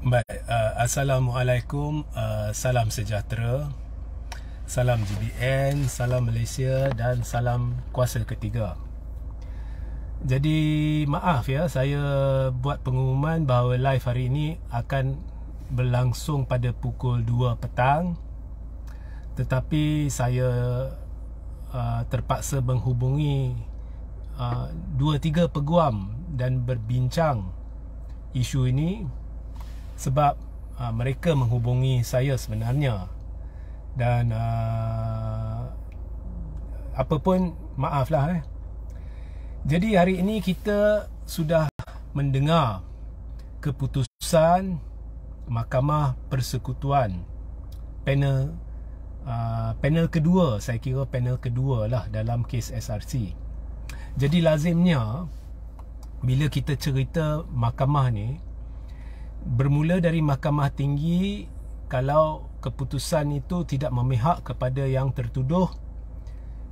Baik, uh, Assalamualaikum, uh, salam sejahtera, salam GBN, salam Malaysia dan salam kuasa ketiga. Jadi maaf ya, saya buat pengumuman bahawa live hari ini akan berlangsung pada pukul 2 petang. Tetapi saya uh, terpaksa menghubungi uh, 2-3 peguam dan berbincang isu ini sebab uh, mereka menghubungi saya sebenarnya dan uh, apa pun maaflah eh jadi hari ini kita sudah mendengar keputusan mahkamah persekutuan panel uh, panel kedua saya kira panel kedua lah dalam kes SRC jadi lazimnya bila kita cerita mahkamah ni bermula dari mahkamah tinggi kalau keputusan itu tidak memihak kepada yang tertuduh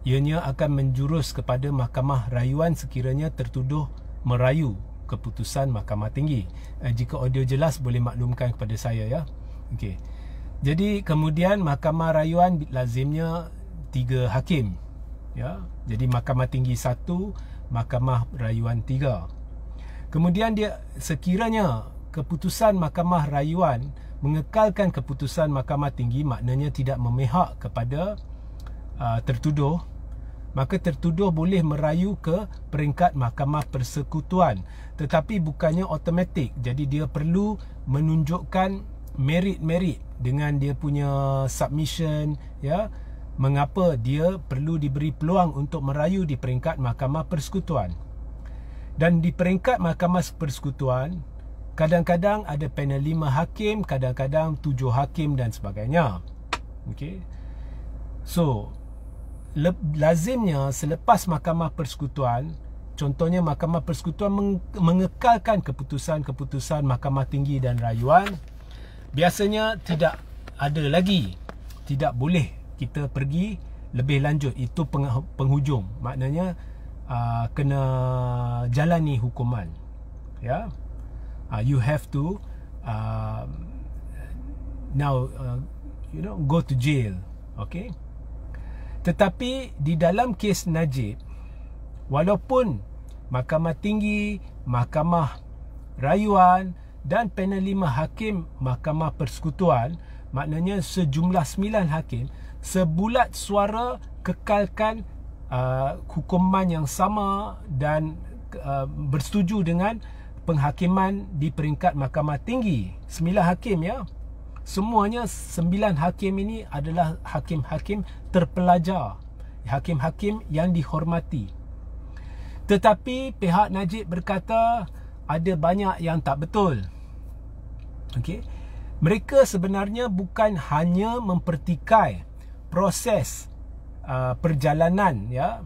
ianya akan menjurus kepada mahkamah rayuan sekiranya tertuduh merayu keputusan mahkamah tinggi eh, jika audio jelas boleh maklumkan kepada saya ya okey jadi kemudian mahkamah rayuan lazimnya tiga hakim ya jadi mahkamah tinggi satu mahkamah rayuan tiga kemudian dia sekiranya keputusan Mahkamah Rayuan mengekalkan keputusan Mahkamah Tinggi maknanya tidak memihak kepada uh, tertuduh maka tertuduh boleh merayu ke peringkat Mahkamah Persekutuan tetapi bukannya automatik jadi dia perlu menunjukkan merit-merit dengan dia punya submission ya mengapa dia perlu diberi peluang untuk merayu di peringkat Mahkamah Persekutuan dan di peringkat Mahkamah Persekutuan kadang-kadang ada panel 5 hakim, kadang-kadang 7 hakim dan sebagainya. Okay, So, le- lazimnya selepas mahkamah persekutuan, contohnya mahkamah persekutuan meng- mengekalkan keputusan-keputusan mahkamah tinggi dan rayuan, biasanya tidak ada lagi. Tidak boleh kita pergi lebih lanjut itu peng- penghujung. Maknanya Uh, kena jalani hukuman ya yeah? uh, you have to uh, now uh, you know go to jail okay tetapi di dalam kes Najib walaupun mahkamah tinggi mahkamah rayuan dan panel lima hakim mahkamah persekutuan maknanya sejumlah sembilan hakim sebulat suara kekalkan uh, hukuman yang sama dan uh, bersetuju dengan penghakiman di peringkat mahkamah tinggi. Sembilan hakim ya. Semuanya sembilan hakim ini adalah hakim-hakim terpelajar. Hakim-hakim yang dihormati. Tetapi pihak Najib berkata ada banyak yang tak betul. Okey. Mereka sebenarnya bukan hanya mempertikai proses uh, perjalanan ya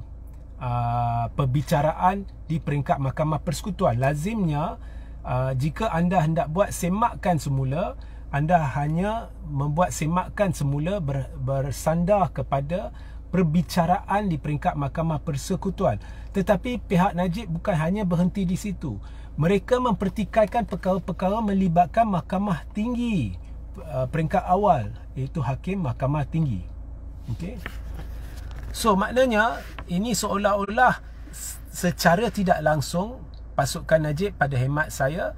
uh, perbicaraan di peringkat Mahkamah Persekutuan. Lazimnya uh, jika anda hendak buat semakkan semula, anda hanya membuat semakkan semula ber, bersandar kepada perbicaraan di peringkat Mahkamah Persekutuan. Tetapi pihak Najib bukan hanya berhenti di situ. Mereka mempertikaikan perkara-perkara melibatkan Mahkamah Tinggi uh, peringkat awal iaitu hakim Mahkamah Tinggi. Okay. So maknanya ini seolah-olah secara tidak langsung pasukan Najib pada hemat saya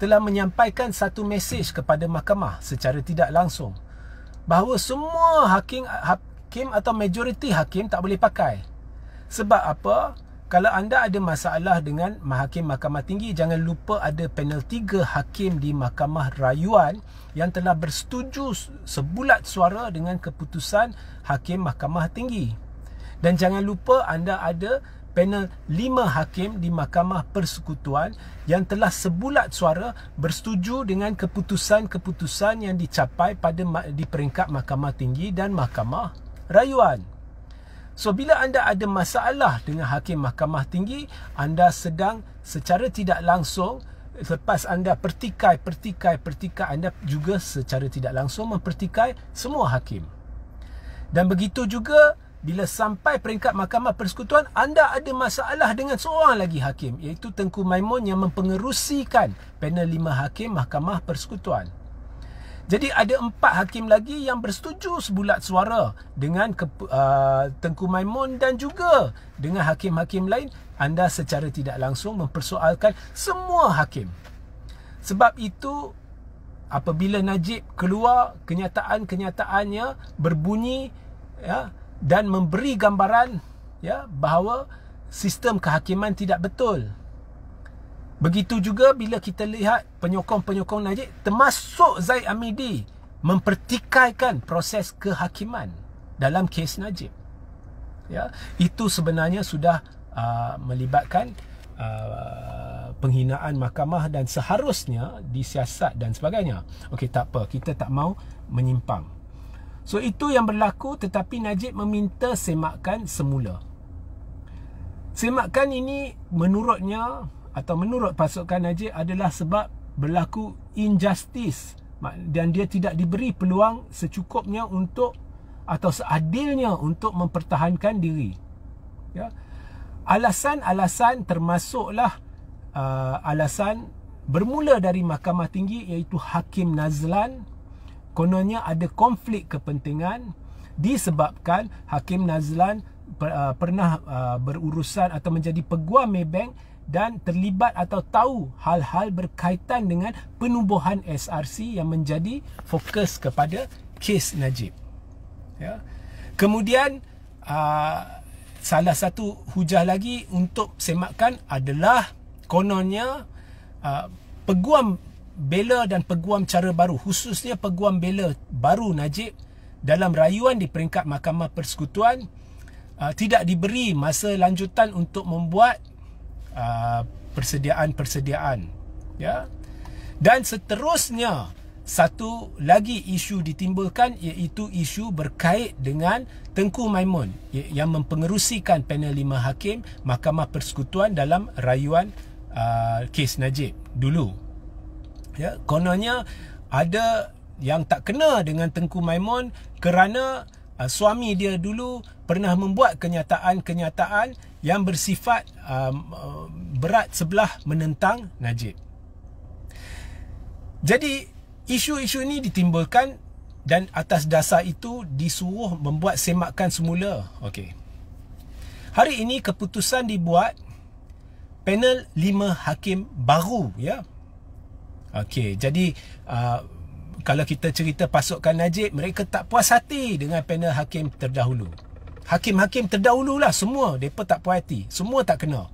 telah menyampaikan satu mesej kepada mahkamah secara tidak langsung bahawa semua hakim hakim atau majoriti hakim tak boleh pakai. Sebab apa? kalau anda ada masalah dengan mahakim mahkamah tinggi jangan lupa ada panel tiga hakim di mahkamah rayuan yang telah bersetuju sebulat suara dengan keputusan hakim mahkamah tinggi dan jangan lupa anda ada panel lima hakim di mahkamah persekutuan yang telah sebulat suara bersetuju dengan keputusan-keputusan yang dicapai pada di peringkat mahkamah tinggi dan mahkamah rayuan So bila anda ada masalah dengan hakim mahkamah tinggi, anda sedang secara tidak langsung lepas anda pertikai pertikai pertikai anda juga secara tidak langsung mempertikai semua hakim. Dan begitu juga bila sampai peringkat mahkamah persekutuan anda ada masalah dengan seorang lagi hakim iaitu Tengku Maimun yang mempengerusikan panel lima hakim mahkamah persekutuan. Jadi ada empat hakim lagi yang bersetuju sebulat suara dengan Kep- uh, Tengku Maimun dan juga dengan hakim-hakim lain. Anda secara tidak langsung mempersoalkan semua hakim. Sebab itu apabila Najib keluar kenyataan-kenyataannya berbunyi ya dan memberi gambaran ya bahawa sistem kehakiman tidak betul Begitu juga bila kita lihat penyokong-penyokong Najib termasuk Zaid Amidi mempertikaikan proses kehakiman dalam kes Najib. Ya, itu sebenarnya sudah uh, melibatkan uh, penghinaan mahkamah dan seharusnya disiasat dan sebagainya. Okey tak apa, kita tak mau menyimpang. So itu yang berlaku tetapi Najib meminta semakan semula. Semakan ini menurutnya atau menurut pasukan Najib adalah sebab berlaku injustice dan dia tidak diberi peluang secukupnya untuk atau seadilnya untuk mempertahankan diri. Ya. Alasan-alasan termasuklah uh, alasan bermula dari Mahkamah Tinggi iaitu Hakim Nazlan kononnya ada konflik kepentingan disebabkan Hakim Nazlan uh, pernah uh, berurusan atau menjadi peguam Maybank dan terlibat atau tahu hal-hal berkaitan dengan penubuhan SRC yang menjadi fokus kepada kes Najib. Ya. Kemudian aa, uh, salah satu hujah lagi untuk semakkan adalah kononnya aa, uh, peguam bela dan peguam cara baru khususnya peguam bela baru Najib dalam rayuan di peringkat Mahkamah Persekutuan uh, tidak diberi masa lanjutan untuk membuat uh, persediaan-persediaan ya dan seterusnya satu lagi isu ditimbulkan iaitu isu berkait dengan Tengku Maimun yang mempengerusikan panel lima hakim Mahkamah Persekutuan dalam rayuan uh, kes Najib dulu. Ya, kononnya ada yang tak kena dengan Tengku Maimun kerana uh, suami dia dulu pernah membuat kenyataan-kenyataan yang bersifat um, uh, berat sebelah menentang Najib. Jadi isu-isu ini ditimbulkan dan atas dasar itu disuruh membuat semakan semula. Okey. Hari ini keputusan dibuat panel lima hakim baru ya. Okey, jadi uh, kalau kita cerita pasukan Najib, mereka tak puas hati dengan panel hakim terdahulu hakim-hakim terdahululah semua mereka tak puas hati semua tak kena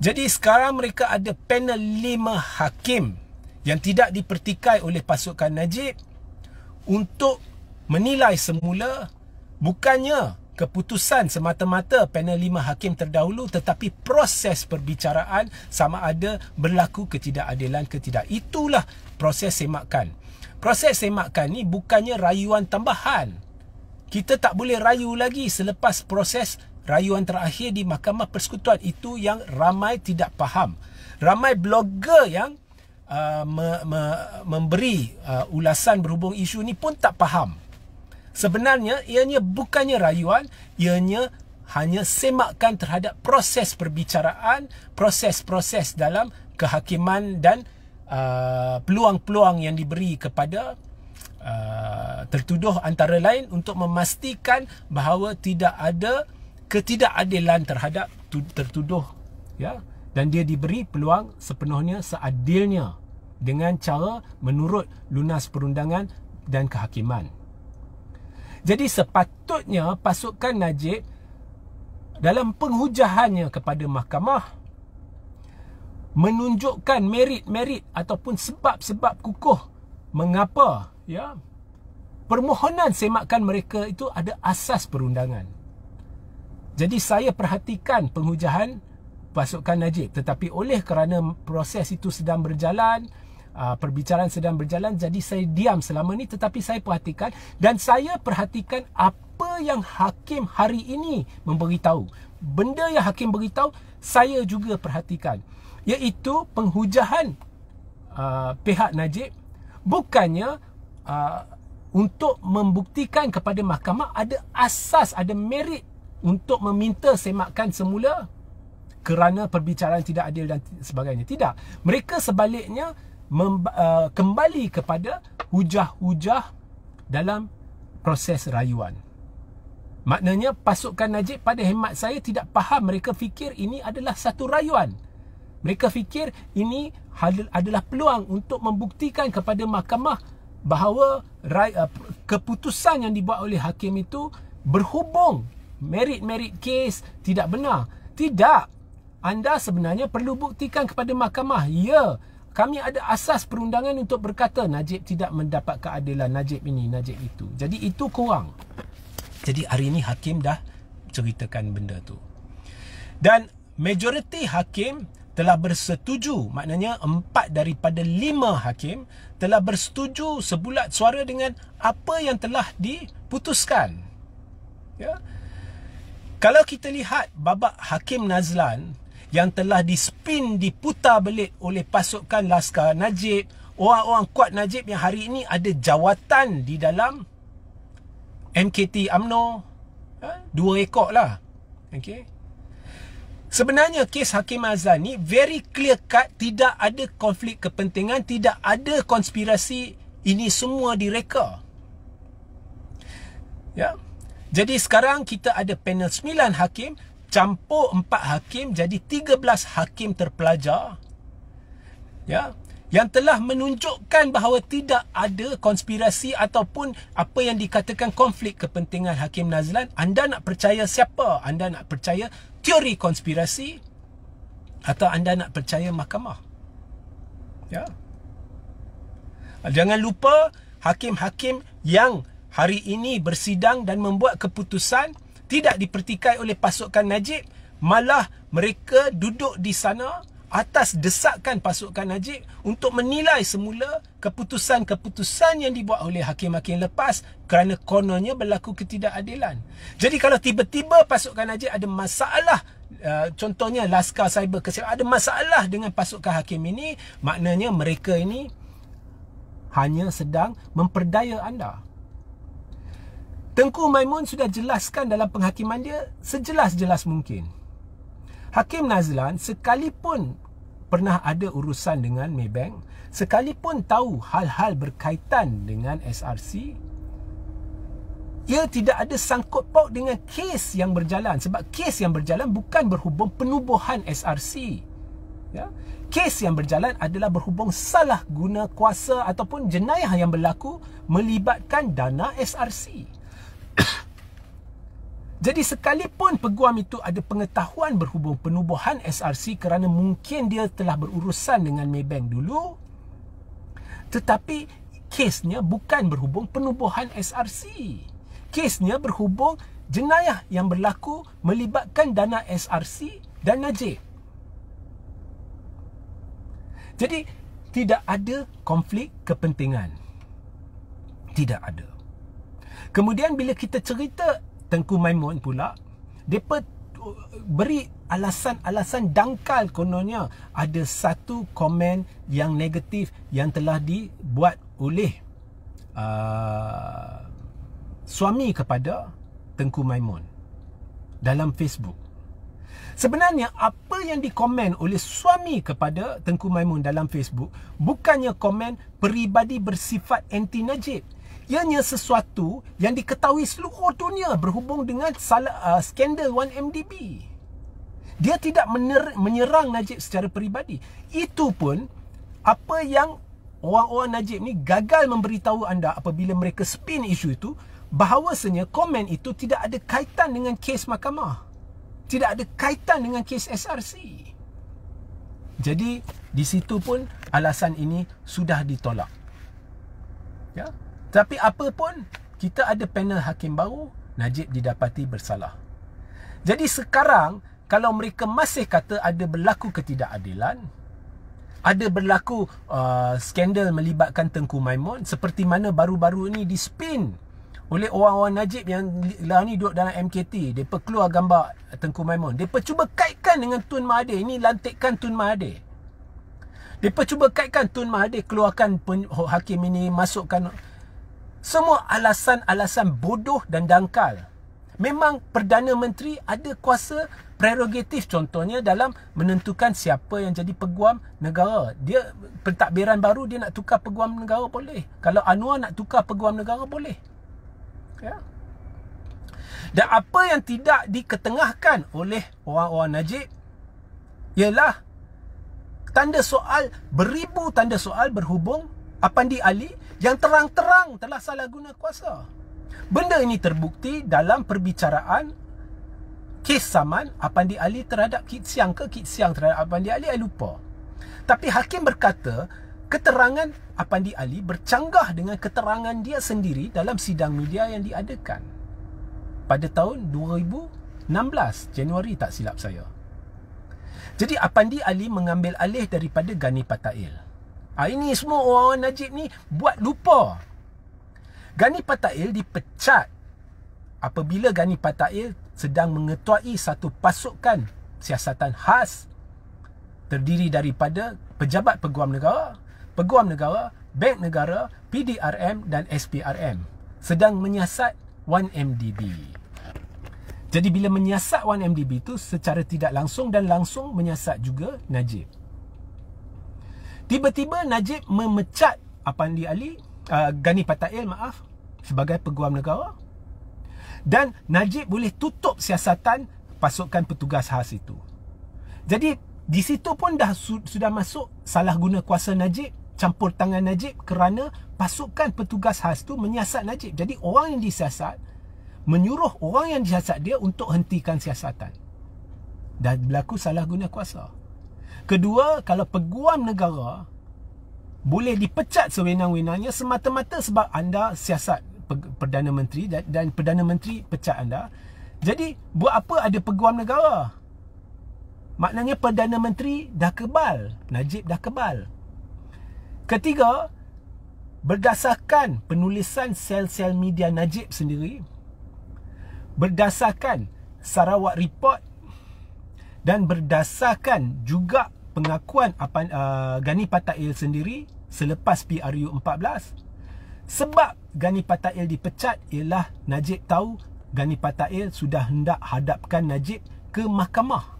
jadi sekarang mereka ada panel lima hakim yang tidak dipertikai oleh pasukan Najib untuk menilai semula bukannya keputusan semata-mata panel lima hakim terdahulu tetapi proses perbicaraan sama ada berlaku ketidakadilan ketidak tidak. Itulah proses semakan. Proses semakan ni bukannya rayuan tambahan kita tak boleh rayu lagi selepas proses rayuan terakhir di Mahkamah Persekutuan. Itu yang ramai tidak faham. Ramai blogger yang uh, me, me, memberi uh, ulasan berhubung isu ini pun tak faham. Sebenarnya ianya bukannya rayuan, ianya hanya semakkan terhadap proses perbicaraan, proses-proses dalam kehakiman dan uh, peluang-peluang yang diberi kepada uh, tertuduh antara lain untuk memastikan bahawa tidak ada ketidakadilan terhadap tu, tertuduh ya dan dia diberi peluang sepenuhnya seadilnya dengan cara menurut lunas perundangan dan kehakiman. Jadi sepatutnya pasukan Najib dalam penghujahannya kepada mahkamah menunjukkan merit-merit ataupun sebab-sebab kukuh mengapa ya permohonan semakan mereka itu ada asas perundangan jadi saya perhatikan penghujahan pasukan Najib tetapi oleh kerana proses itu sedang berjalan ah, perbicaraan sedang berjalan jadi saya diam selama ini tetapi saya perhatikan dan saya perhatikan apa yang hakim hari ini memberitahu benda yang hakim beritahu saya juga perhatikan iaitu penghujahan uh, ah, pihak Najib bukannya Uh, untuk membuktikan kepada mahkamah ada asas, ada merit untuk meminta semakan semula kerana perbicaraan tidak adil dan sebagainya. Tidak. Mereka sebaliknya uh, kembali kepada hujah-hujah dalam proses rayuan. Maknanya pasukan Najib pada hemat saya tidak faham mereka fikir ini adalah satu rayuan. Mereka fikir ini adalah peluang untuk membuktikan kepada mahkamah bahawa uh, keputusan yang dibuat oleh hakim itu berhubung merit-merit kes tidak benar. Tidak. Anda sebenarnya perlu buktikan kepada mahkamah. Ya, kami ada asas perundangan untuk berkata Najib tidak mendapat keadilan. Najib ini, Najib itu. Jadi itu kurang. Jadi hari ini hakim dah ceritakan benda tu. Dan majoriti hakim telah bersetuju maknanya empat daripada lima hakim telah bersetuju sebulat suara dengan apa yang telah diputuskan ya kalau kita lihat babak hakim Nazlan yang telah dispin diputar belit oleh pasukan laskar Najib orang-orang kuat Najib yang hari ini ada jawatan di dalam MKT UMNO ya? dua ekor lah okay? Sebenarnya kes Hakim Azhar ni very clear cut tidak ada konflik kepentingan, tidak ada konspirasi ini semua direka. Ya. Jadi sekarang kita ada panel 9 hakim campur 4 hakim jadi 13 hakim terpelajar. Ya, yang telah menunjukkan bahawa tidak ada konspirasi ataupun apa yang dikatakan konflik kepentingan Hakim Nazlan anda nak percaya siapa anda nak percaya teori konspirasi atau anda nak percaya mahkamah ya jangan lupa hakim-hakim yang hari ini bersidang dan membuat keputusan tidak dipertikai oleh pasukan Najib malah mereka duduk di sana atas desakan pasukan Najib untuk menilai semula keputusan-keputusan yang dibuat oleh hakim-hakim lepas kerana kononnya berlaku ketidakadilan. Jadi kalau tiba-tiba pasukan Najib ada masalah Uh, contohnya laskar cyber kesil ada masalah dengan pasukan hakim ini maknanya mereka ini hanya sedang memperdaya anda Tengku Maimun sudah jelaskan dalam penghakiman dia sejelas-jelas mungkin Hakim Nazlan sekalipun pernah ada urusan dengan Maybank, sekalipun tahu hal-hal berkaitan dengan SRC, ia tidak ada sangkut paut dengan kes yang berjalan sebab kes yang berjalan bukan berhubung penubuhan SRC. Ya. Kes yang berjalan adalah berhubung salah guna kuasa ataupun jenayah yang berlaku melibatkan dana SRC. Jadi sekalipun peguam itu ada pengetahuan berhubung penubuhan SRC kerana mungkin dia telah berurusan dengan Maybank dulu tetapi kesnya bukan berhubung penubuhan SRC. Kesnya berhubung jenayah yang berlaku melibatkan dana SRC dan Najib. Jadi tidak ada konflik kepentingan. Tidak ada. Kemudian bila kita cerita Tengku Maimun pula Mereka uh, beri alasan-alasan dangkal kononnya Ada satu komen yang negatif yang telah dibuat oleh uh, Suami kepada Tengku Maimun Dalam Facebook Sebenarnya apa yang dikomen oleh suami kepada Tengku Maimun dalam Facebook bukannya komen peribadi bersifat anti Najib ianya sesuatu yang diketahui seluruh dunia berhubung dengan salah, uh, skandal 1MDB. Dia tidak mener- menyerang Najib secara peribadi. Itu pun apa yang orang-orang Najib ni gagal memberitahu anda apabila mereka spin isu itu bahawasanya komen itu tidak ada kaitan dengan kes mahkamah. Tidak ada kaitan dengan kes SRC. Jadi di situ pun alasan ini sudah ditolak. Ya. Yeah? Tapi apa pun, kita ada panel hakim baru, Najib didapati bersalah. Jadi sekarang, kalau mereka masih kata ada berlaku ketidakadilan, ada berlaku uh, skandal melibatkan Tengku Maimon seperti mana baru-baru ini dispin oleh orang-orang Najib yang lah ni duduk dalam MKT dia keluar gambar Tengku Maimon dia cuba kaitkan dengan Tun Mahathir ini lantikan Tun Mahathir dia cuba kaitkan Tun Mahathir keluarkan pen, hakim ini masukkan semua alasan-alasan bodoh dan dangkal. Memang Perdana Menteri ada kuasa prerogatif contohnya dalam menentukan siapa yang jadi peguam negara. Dia pentadbiran baru dia nak tukar peguam negara boleh. Kalau Anwar nak tukar peguam negara boleh. Ya. Dan apa yang tidak diketengahkan oleh orang-orang Najib ialah tanda soal beribu tanda soal berhubung Apandi Ali yang terang-terang telah salah guna kuasa. Benda ini terbukti dalam perbicaraan kes saman Apandi Ali terhadap Kit Siang ke Kit Siang terhadap Apandi Ali, saya lupa. Tapi hakim berkata, keterangan Apandi Ali bercanggah dengan keterangan dia sendiri dalam sidang media yang diadakan pada tahun 2016, Januari tak silap saya. Jadi Apandi Ali mengambil alih daripada Gani Patail. Ha, ini semua orang-orang Najib ni buat lupa. Gani Patail dipecat apabila Gani Patail sedang mengetuai satu pasukan siasatan khas terdiri daripada pejabat peguam negara, peguam negara, bank negara, PDRM dan SPRM sedang menyiasat 1MDB. Jadi bila menyiasat 1MDB itu secara tidak langsung dan langsung menyiasat juga Najib. Tiba-tiba Najib memecat Apandi Ali uh, Gani Patail maaf sebagai peguam negara dan Najib boleh tutup siasatan pasukan petugas khas itu. Jadi di situ pun dah su- sudah masuk salah guna kuasa Najib, campur tangan Najib kerana pasukan petugas khas itu menyiasat Najib. Jadi orang yang disiasat menyuruh orang yang disiasat dia untuk hentikan siasatan. Dan berlaku salah guna kuasa. Kedua, kalau peguam negara boleh dipecat sewenang-wenangnya semata-mata sebab anda siasat Perdana Menteri dan, Perdana Menteri pecat anda. Jadi, buat apa ada peguam negara? Maknanya Perdana Menteri dah kebal. Najib dah kebal. Ketiga, berdasarkan penulisan sel-sel media Najib sendiri, berdasarkan Sarawak Report dan berdasarkan juga pengakuan apa uh, Gani Patail sendiri selepas PRU 14 sebab Gani Patail dipecat ialah Najib tahu Gani Patail sudah hendak hadapkan Najib ke mahkamah.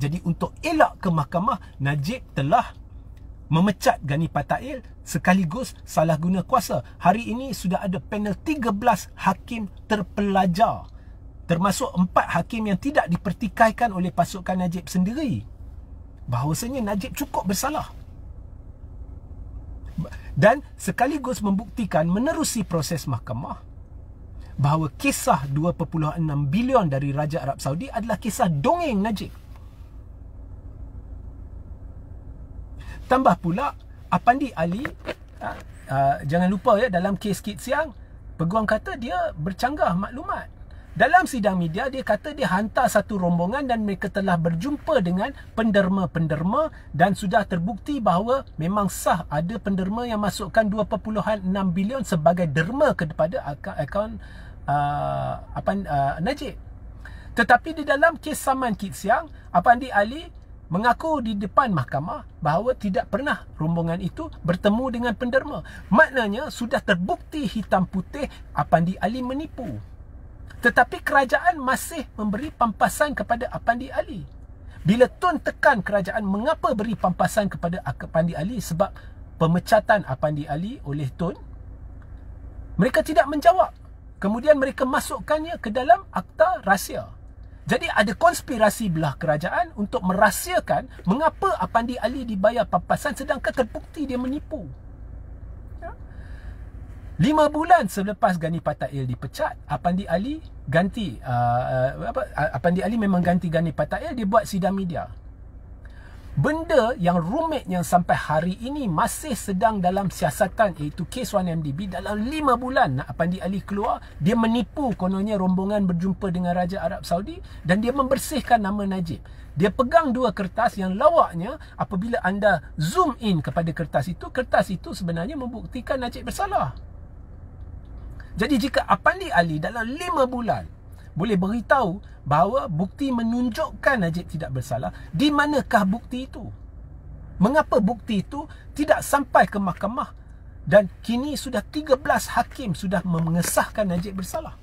Jadi untuk elak ke mahkamah Najib telah memecat Gani Patail sekaligus salah guna kuasa. Hari ini sudah ada panel 13 hakim terpelajar termasuk 4 hakim yang tidak dipertikaikan oleh pasukan Najib sendiri bahawasanya Najib cukup bersalah dan sekaligus membuktikan menerusi proses mahkamah bahawa kisah 2.6 bilion dari Raja Arab Saudi adalah kisah dongeng Najib. Tambah pula, Apandi Ali, ha, ha, jangan lupa ya dalam kes Kit Siang, peguam kata dia bercanggah maklumat. Dalam sidang media dia kata dia hantar satu rombongan dan mereka telah berjumpa dengan penderma-penderma dan sudah terbukti bahawa memang sah ada penderma yang masukkan 2.6 bilion sebagai derma kepada akaun, akaun uh, apa uh, Najib. Tetapi di dalam kes saman Kit Siang, Apandi Ali mengaku di depan mahkamah bahawa tidak pernah rombongan itu bertemu dengan penderma. Maknanya sudah terbukti hitam putih Apandi Ali menipu. Tetapi kerajaan masih memberi pampasan kepada Apandi Ali. Bila Tun tekan kerajaan, mengapa beri pampasan kepada Apandi Ali? Sebab pemecatan Apandi Ali oleh Tun, mereka tidak menjawab. Kemudian mereka masukkannya ke dalam akta rahsia. Jadi ada konspirasi belah kerajaan untuk merahsiakan mengapa Apandi Ali dibayar pampasan sedangkan terbukti dia menipu. Lima bulan selepas Gani Patail dipecat, Apandi Ali ganti uh, uh apa uh, Apandi Ali memang ganti Gani Patail dia buat sidang media. Benda yang rumit yang sampai hari ini masih sedang dalam siasatan iaitu kes 1MDB dalam lima bulan nak Apandi Ali keluar dia menipu kononnya rombongan berjumpa dengan Raja Arab Saudi dan dia membersihkan nama Najib. Dia pegang dua kertas yang lawaknya apabila anda zoom in kepada kertas itu kertas itu sebenarnya membuktikan Najib bersalah. Jadi jika Apandi Ali dalam lima bulan boleh beritahu bahawa bukti menunjukkan Najib tidak bersalah, di manakah bukti itu? Mengapa bukti itu tidak sampai ke mahkamah dan kini sudah 13 hakim sudah mengesahkan Najib bersalah?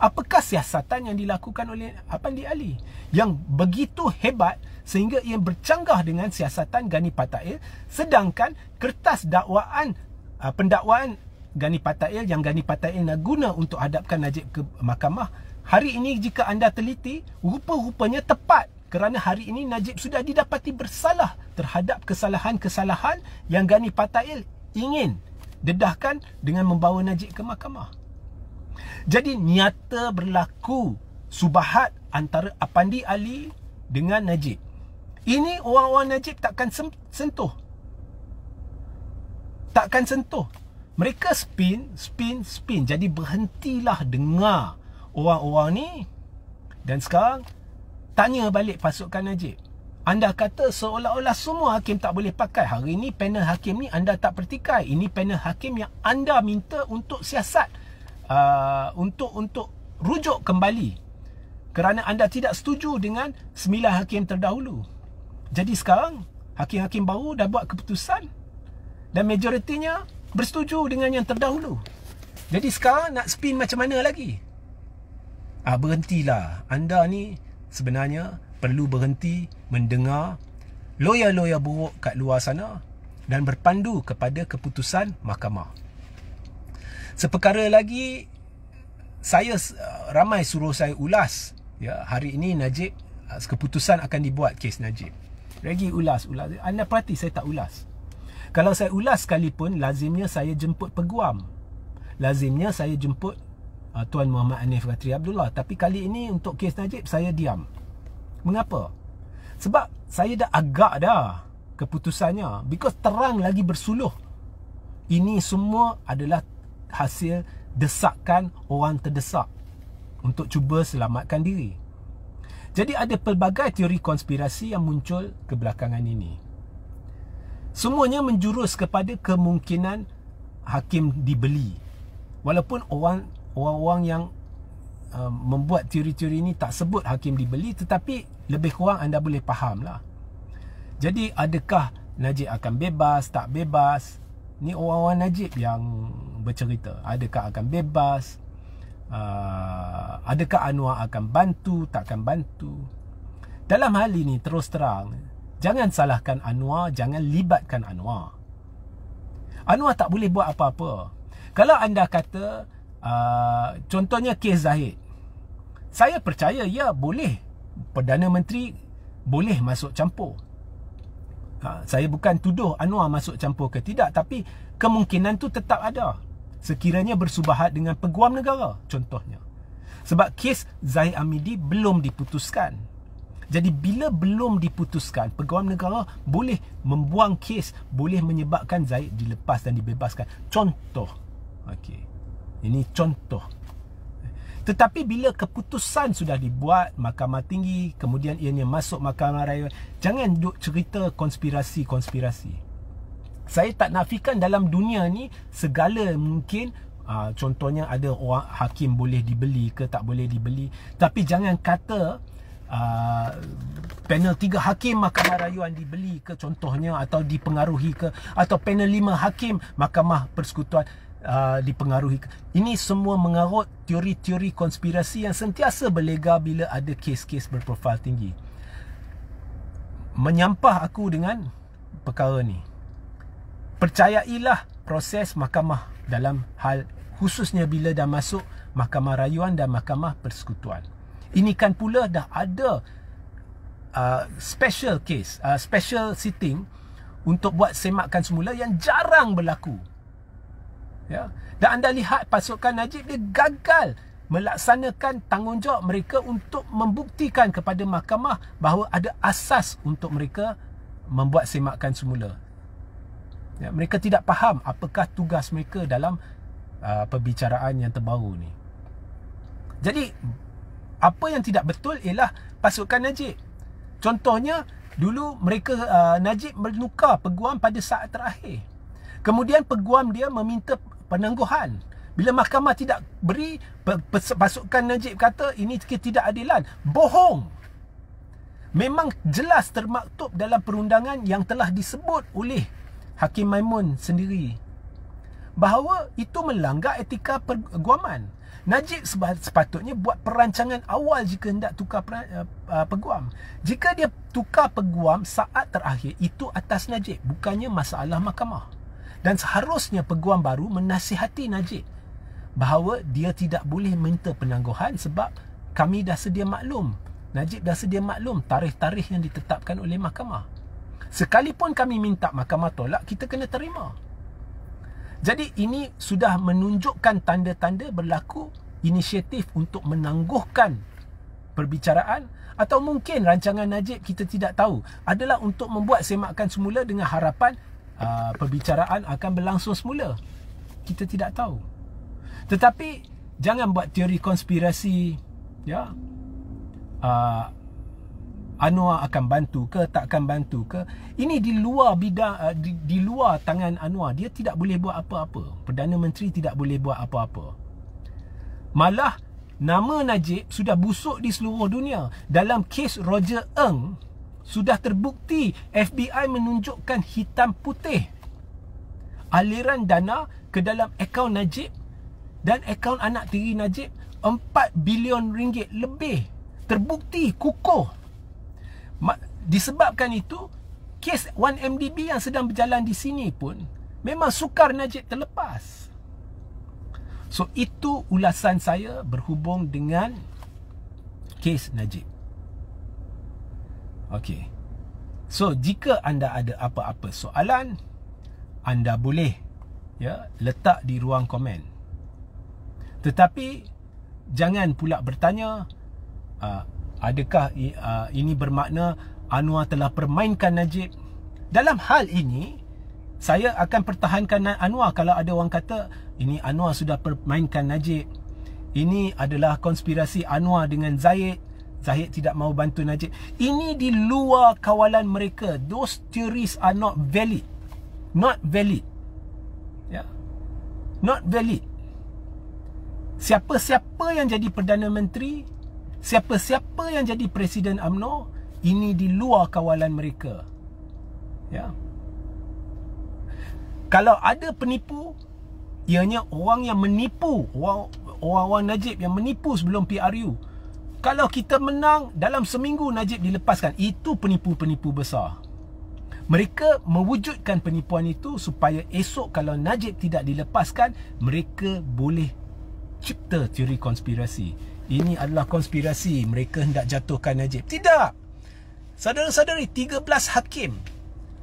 Apakah siasatan yang dilakukan oleh Apandi Ali yang begitu hebat sehingga ia bercanggah dengan siasatan Gani Patail sedangkan kertas dakwaan ah, pendakwaan Gani Patail yang Gani Patail nak guna untuk hadapkan Najib ke mahkamah. Hari ini jika anda teliti, rupa-rupanya tepat kerana hari ini Najib sudah didapati bersalah terhadap kesalahan-kesalahan yang Gani Patail ingin dedahkan dengan membawa Najib ke mahkamah. Jadi nyata berlaku subahat antara Apandi Ali dengan Najib. Ini orang-orang Najib takkan sentuh. Takkan sentuh mereka spin, spin, spin. Jadi berhentilah dengar orang-orang ni. Dan sekarang, tanya balik pasukan Najib. Anda kata seolah-olah semua hakim tak boleh pakai. Hari ini panel hakim ni anda tak pertikai. Ini panel hakim yang anda minta untuk siasat. Uh, untuk untuk rujuk kembali. Kerana anda tidak setuju dengan sembilan hakim terdahulu. Jadi sekarang, hakim-hakim baru dah buat keputusan. Dan majoritinya bersetuju dengan yang terdahulu. Jadi sekarang nak spin macam mana lagi? Ah berhentilah. Anda ni sebenarnya perlu berhenti mendengar loya-loya buruk kat luar sana dan berpandu kepada keputusan mahkamah. Seperkara lagi saya ah, ramai suruh saya ulas ya hari ini Najib ah, keputusan akan dibuat kes Najib. Lagi ulas ulas. Anda perhati saya tak ulas. Kalau saya ulas pun, Lazimnya saya jemput peguam Lazimnya saya jemput uh, Tuan Muhammad Anif Ratri Abdullah Tapi kali ini untuk kes Najib saya diam Mengapa? Sebab saya dah agak dah Keputusannya Because terang lagi bersuluh Ini semua adalah hasil Desakan orang terdesak Untuk cuba selamatkan diri jadi ada pelbagai teori konspirasi yang muncul kebelakangan ini. Semuanya menjurus kepada kemungkinan hakim dibeli. Walaupun orang orang yang uh, membuat teori-teori ini tak sebut hakim dibeli tetapi lebih kurang anda boleh faham lah. Jadi adakah Najib akan bebas, tak bebas? Ni orang-orang Najib yang bercerita. Adakah akan bebas? Uh, adakah Anwar akan bantu, takkan bantu? Dalam hal ini terus terang, Jangan salahkan Anwar, jangan libatkan Anwar. Anwar tak boleh buat apa-apa. Kalau anda kata, uh, contohnya kes Zahid. Saya percaya, ya boleh. Perdana Menteri boleh masuk campur. Ha, saya bukan tuduh Anwar masuk campur ke tidak. Tapi kemungkinan tu tetap ada. Sekiranya bersubahat dengan peguam negara, contohnya. Sebab kes Zahid Amidi belum diputuskan. Jadi bila belum diputuskan, Peguam Negara boleh membuang kes, boleh menyebabkan Zaid dilepas dan dibebaskan. Contoh. okay, Ini contoh. Tetapi bila keputusan sudah dibuat Mahkamah Tinggi, kemudian ianya masuk Mahkamah Raya, jangan duk cerita konspirasi-konspirasi. Saya tak nafikan dalam dunia ni segala mungkin Uh, contohnya ada orang hakim boleh dibeli ke tak boleh dibeli tapi jangan kata Uh, panel tiga hakim mahkamah rayuan dibeli ke contohnya atau dipengaruhi ke atau panel lima hakim mahkamah persekutuan uh, dipengaruhi ke. ini semua mengarut teori-teori konspirasi yang sentiasa berlega bila ada kes-kes berprofil tinggi menyampah aku dengan perkara ni percayailah proses mahkamah dalam hal khususnya bila dah masuk mahkamah rayuan dan mahkamah persekutuan ini kan pula dah ada uh, special case, uh, special sitting untuk buat semakkan semula yang jarang berlaku. Ya. Dan anda lihat pasukan Najib dia gagal melaksanakan tanggungjawab mereka untuk membuktikan kepada mahkamah bahawa ada asas untuk mereka membuat semakkan semula. Ya, mereka tidak faham apakah tugas mereka dalam uh, perbicaraan yang terbaru ni. Jadi apa yang tidak betul ialah pasukan Najib. Contohnya, dulu mereka uh, Najib menukar peguam pada saat terakhir. Kemudian peguam dia meminta penangguhan. Bila mahkamah tidak beri, pasukan Najib kata ini tidak adilan. Bohong! Memang jelas termaktub dalam perundangan yang telah disebut oleh Hakim Maimun sendiri. Bahawa itu melanggar etika perguaman. Najib sepatutnya buat perancangan awal jika hendak tukar per, uh, eh, eh, peguam. Jika dia tukar peguam saat terakhir, itu atas Najib, bukannya masalah mahkamah. Dan seharusnya peguam baru menasihati Najib bahawa dia tidak boleh minta penangguhan sebab kami dah sedia maklum. Najib dah sedia maklum tarikh-tarikh yang ditetapkan oleh mahkamah. Sekalipun kami minta mahkamah tolak, kita kena terima. Jadi ini sudah menunjukkan tanda-tanda berlaku inisiatif untuk menangguhkan perbicaraan atau mungkin rancangan Najib kita tidak tahu adalah untuk membuat semakan semula dengan harapan uh, perbicaraan akan berlangsung semula. Kita tidak tahu. Tetapi jangan buat teori konspirasi ya. Uh, Anwar akan bantu ke tak akan bantu ke ini di luar bidang uh, di, di luar tangan Anwar dia tidak boleh buat apa-apa perdana menteri tidak boleh buat apa-apa malah nama Najib sudah busuk di seluruh dunia dalam kes Roger Ng sudah terbukti FBI menunjukkan hitam putih aliran dana ke dalam akaun Najib dan akaun anak tiri Najib 4 bilion ringgit lebih terbukti kukuh disebabkan itu kes 1MDB yang sedang berjalan di sini pun memang sukar Najib terlepas so itu ulasan saya berhubung dengan kes Najib Okay. So jika anda ada apa-apa soalan, anda boleh ya letak di ruang komen. Tetapi jangan pula bertanya uh, adakah ini bermakna Anwar telah permainkan Najib dalam hal ini saya akan pertahankan Anwar kalau ada orang kata ini Anwar sudah permainkan Najib ini adalah konspirasi Anwar dengan Zahid. Zahid tidak mau bantu Najib. Ini di luar kawalan mereka. Those theories are not valid. Not valid. Yeah. Not valid. Siapa-siapa yang jadi Perdana Menteri, siapa-siapa yang jadi presiden AMNO ini di luar kawalan mereka ya kalau ada penipu ianya orang yang menipu orang-orang Najib yang menipu sebelum PRU kalau kita menang dalam seminggu Najib dilepaskan itu penipu-penipu besar mereka mewujudkan penipuan itu supaya esok kalau Najib tidak dilepaskan mereka boleh cipta teori konspirasi ini adalah konspirasi mereka hendak jatuhkan Najib. Tidak. Saudara-saudari, 13 hakim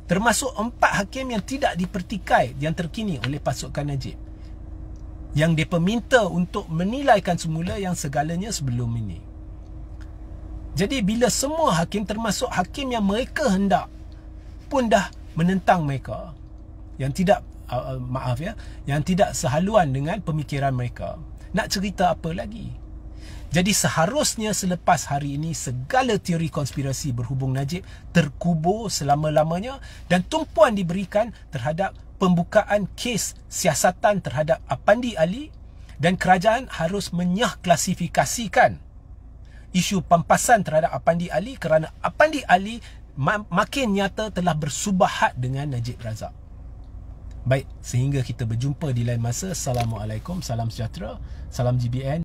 termasuk 4 hakim yang tidak dipertikai yang terkini oleh pasukan Najib. Yang depa minta untuk menilaikan semula yang segalanya sebelum ini. Jadi bila semua hakim termasuk hakim yang mereka hendak pun dah menentang mereka yang tidak uh, uh maaf ya yang tidak sehaluan dengan pemikiran mereka nak cerita apa lagi jadi seharusnya selepas hari ini segala teori konspirasi berhubung Najib terkubur selama-lamanya dan tumpuan diberikan terhadap pembukaan kes siasatan terhadap Apandi Ali dan kerajaan harus menyah klasifikasikan isu pampasan terhadap Apandi Ali kerana Apandi Ali makin nyata telah bersubahat dengan Najib Razak. Baik, sehingga kita berjumpa di lain masa. Assalamualaikum, salam sejahtera, salam GBN.